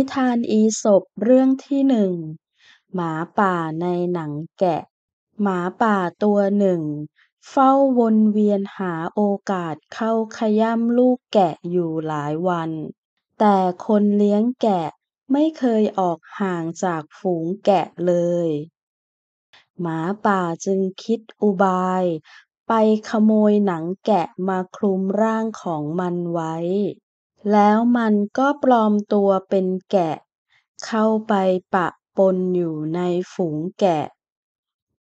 นิทานอีสบเรื่องที่หนึ่ง หมาป่าในหนังแกะ หมาป่าตัวหนึ่ง เฝ้าวนเวียนหาโอกาสเข้าขย้ำลูกแกะอยู่หลายวัน แต่คนเลี้ยงแกะไม่เคยออกห่างจากฝูงแกะเลย หมาป่าจึงคิดอุบาย ไปขโมยหนังแกะมาคลุมร่างของมันไว้แล้วมันก็ปลอมตัวเป็นแกะ เข้าไปปะปนอยู่ในฝูงแกะ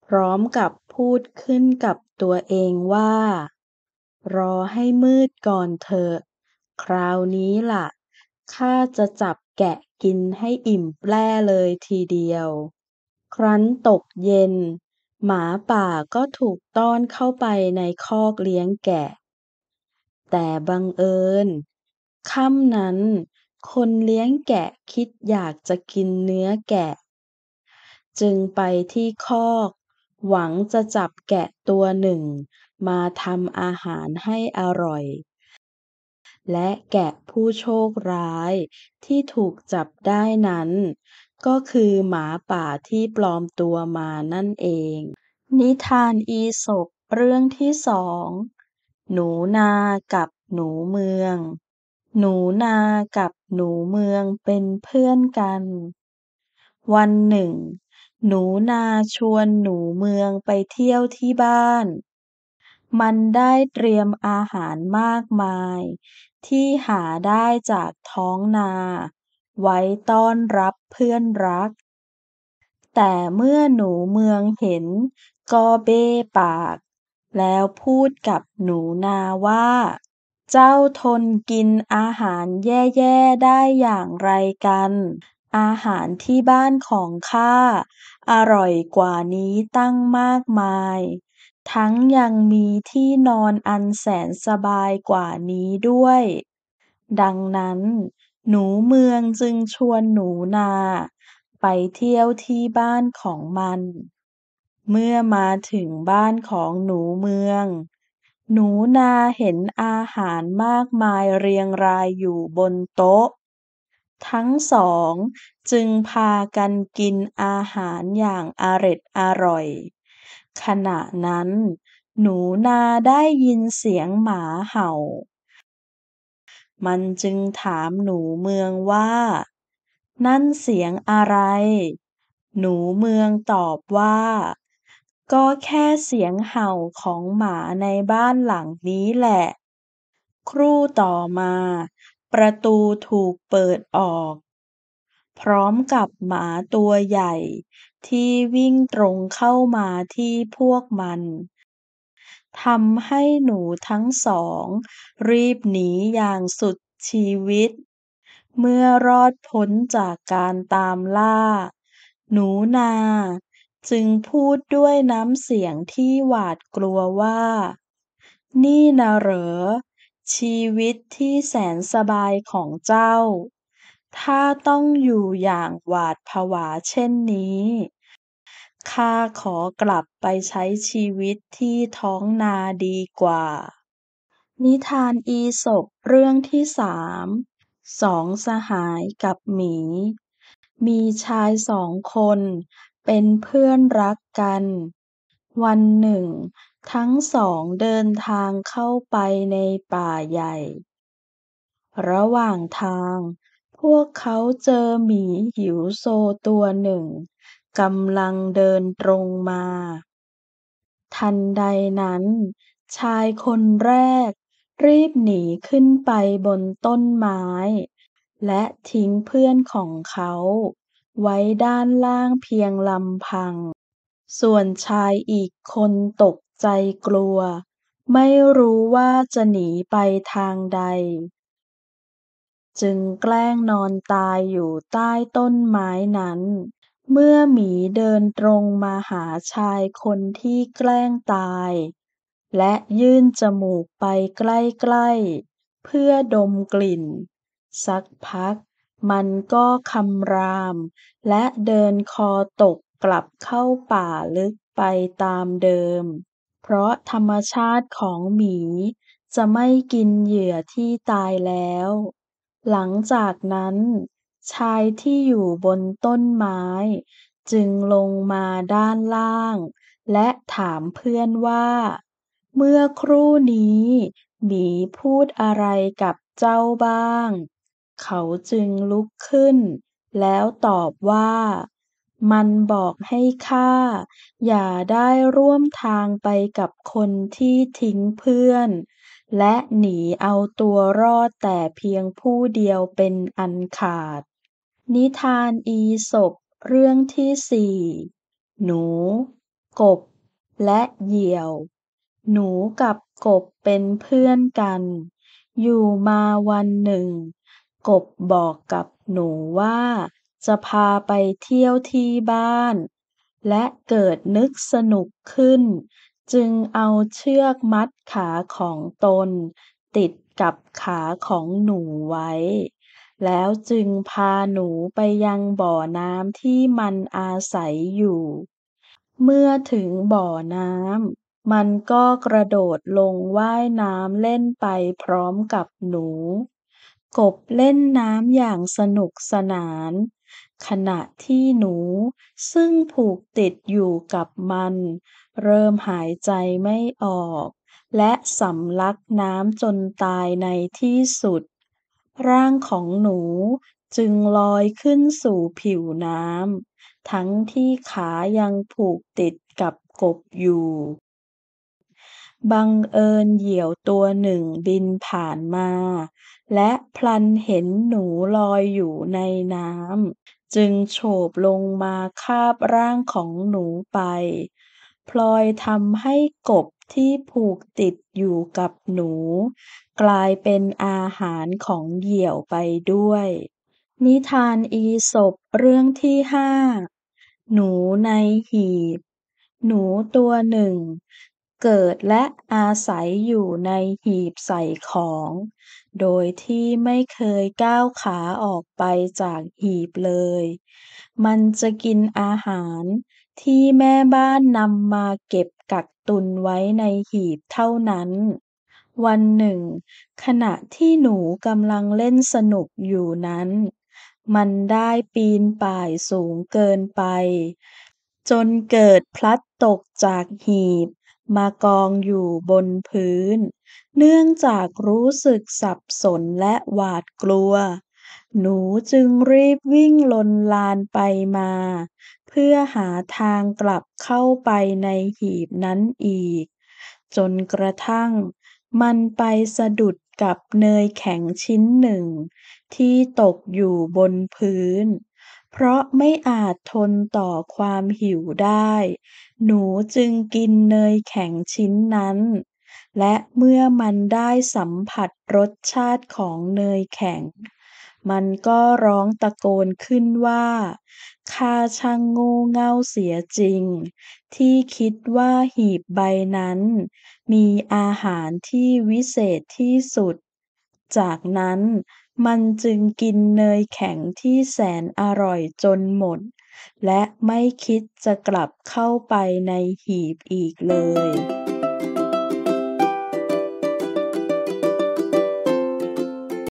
พร้อมกับพูดขึ้นกับตัวเองว่า รอให้มืดก่อนเถอะ คราวนี้ล่ะข้าจะจับแกะกินให้อิ่มแปร่เลยทีเดียว ครั้นตกเย็น หมาป่าก็ถูกต้อนเข้าไปในคอกเลี้ยงแกะ แต่บังเอิญค่ำนั้น คนเลี้ยงแกะคิดอยากจะกินเนื้อแกะ จึงไปที่คอก หวังจะจับแกะตัวหนึ่ง มาทำอาหารให้อร่อย และแกะผู้โชคร้ายที่ถูกจับได้นั้น ก็คือหมาป่าที่ปลอมตัวมานั่นเอง นิทานอีศกเรื่องที่สองหนูนากับหนูเมืองหนูนากับหนูเมืองเป็นเพื่อนกัน วันหนึ่งหนูนาชวนหนูเมืองไปเที่ยวที่บ้าน มันได้เตรียมอาหารมากมาย ที่หาได้จากท้องนา ไว้ต้อนรับเพื่อนรัก แต่เมื่อหนูเมืองเห็นก็เบ้ปาก แล้วพูดกับหนูนาว่าเจ้าทนกินอาหารแย่ๆได้อย่างไรกัน อาหารที่บ้านของข้าอร่อยกว่านี้ตั้งมากมาย ทั้งยังมีที่นอนอันแสนสบายกว่านี้ด้วย ดังนั้น หนูเมืองจึงชวนหนูนา ไปเที่ยวที่บ้านของมัน เมื่อมาถึงบ้านของหนูเมืองหนูนาเห็นอาหารมากมายเรียงรายอยู่บนโต๊ะ ทั้งสองจึงพากันกินอาหารอย่างอร็ดอร่อย ขณะนั้นหนูนาได้ยินเสียงหมาเห่า มันจึงถามหนูเมืองว่า นั่นเสียงอะไร หนูเมืองตอบว่าก็แค่เสียงเห่าของหมาในบ้านหลังนี้แหละ ครู่ต่อมาประตูถูกเปิดออก พร้อมกับหมาตัวใหญ่ที่วิ่งตรงเข้ามาที่พวกมันทำให้หนูทั้งสองรีบหนีอย่างสุดชีวิต เมื่อรอดพ้นจากการตามล่า หนูนาจึงพูดด้วยน้ำเสียงที่หวาดกลัวว่า นี่นะเหรอ ชีวิตที่แสนสบายของเจ้า ถ้าต้องอยู่อย่างหวาดผวาเช่นนี้ ข้าขอกลับไปใช้ชีวิตที่ท้องนาดีกว่า นิทานอีศบเรื่องที่สาม สองสหายกับหมี มีชายสองคนเป็นเพื่อนรักกัน วันหนึ่ง ทั้งสองเดินทางเข้าไปในป่าใหญ่ ระหว่างทาง พวกเขาเจอหมีหิวโซตัวหนึ่งกำลังเดินตรงมา ทันใดนั้น ชายคนแรก รีบหนีขึ้นไปบนต้นไม้ และทิ้งเพื่อนของเขาไว้ด้านล่างเพียงลำพัง ส่วนชายอีกคนตกใจกลัว ไม่รู้ว่าจะหนีไปทางใด จึงแกล้งนอนตายอยู่ใต้ต้นไม้นั้น เมื่อหมีเดินตรงมาหาชายคนที่แกล้งตาย และยื่นจมูกไปใกล้ๆ เพื่อดมกลิ่น สักพักมันก็คำราม และเดินคอตกกลับเข้าป่าลึกไปตามเดิม เพราะธรรมชาติของหมีจะไม่กินเหยื่อที่ตายแล้ว หลังจากนั้น ชายที่อยู่บนต้นไม้ จึงลงมาด้านล่าง และถามเพื่อนว่า เมื่อครู่นี้ หมีพูดอะไรกับเจ้าบ้างเขาจึงลุกขึ้น แล้วตอบว่า มันบอกให้ข้าอย่าได้ร่วมทางไปกับคนที่ทิ้งเพื่อน และหนีเอาตัวรอดแต่เพียงผู้เดียวเป็นอันขาด นิทานอีศบเรื่องที่สี่ หนู กบและเหยี่ยว หนูกับกบเป็นเพื่อนกัน อยู่มาวันหนึ่งกบบอกกับหนูว่าจะพาไปเที่ยวที่บ้าน และเกิดนึกสนุกขึ้น จึงเอาเชือกมัดขาของตน ติดกับขาของหนูไว้ แล้วจึงพาหนูไปยังบ่อน้ำที่มันอาศัยอยู่ เมื่อถึงบ่อน้ำมันก็กระโดดลงว่ายน้ำเล่นไปพร้อมกับหนูกบเล่นน้ำอย่างสนุกสนาน ขณะที่หนูซึ่งผูกติดอยู่กับมัน เริ่มหายใจไม่ออก และสำลักน้ำจนตายในที่สุด ร่างของหนูจึงลอยขึ้นสู่ผิวน้ำ ทั้งที่ขายังผูกติดกับกบอยู่บังเอิญเหยี่ยวตัวหนึ่งบินผ่านมา และพลันเห็นหนูลอยอยู่ในน้ำจึงโฉบลงมาคาบร่างของหนูไป พลอยทำให้กบที่ผูกติดอยู่กับหนู กลายเป็นอาหารของเหยี่ยวไปด้วย นิทานอีศบเรื่องที่ห้า หนูในหีบ หนูตัวหนึ่งเกิดและอาศัยอยู่ในหีบใส่ของ โดยที่ไม่เคยก้าวขาออกไปจากหีบเลย มันจะกินอาหารที่แม่บ้านนำมาเก็บกักตุนไว้ในหีบเท่านั้น วันหนึ่ง ขณะที่หนูกำลังเล่นสนุกอยู่นั้น มันได้ปีนป่ายสูงเกินไป จนเกิดพลัดตกจากหีบมากองอยู่บนพื้น เนื่องจากรู้สึกสับสนและหวาดกลัว หนูจึงรีบวิ่งลนลานไปมา เพื่อหาทางกลับเข้าไปในหีบนั้นอีก จนกระทั่ง มันไปสะดุดกับเนยแข็งชิ้นหนึ่ง ที่ตกอยู่บนพื้นเพราะไม่อาจทนต่อความหิวได้ หนูจึงกินเนยแข็งชิ้นนั้น และเมื่อมันได้สัมผัสรสชาติของเนยแข็ง มันก็ร้องตะโกนขึ้นว่า ข้าช่างโง่เง่าเสียจริง ที่คิดว่าหีบใบนั้น มีอาหารที่วิเศษที่สุด จากนั้นมันจึงกินเนยแข็งที่แสนอร่อยจนหมด และไม่คิดจะกลับเข้าไปในหีบอีกเลย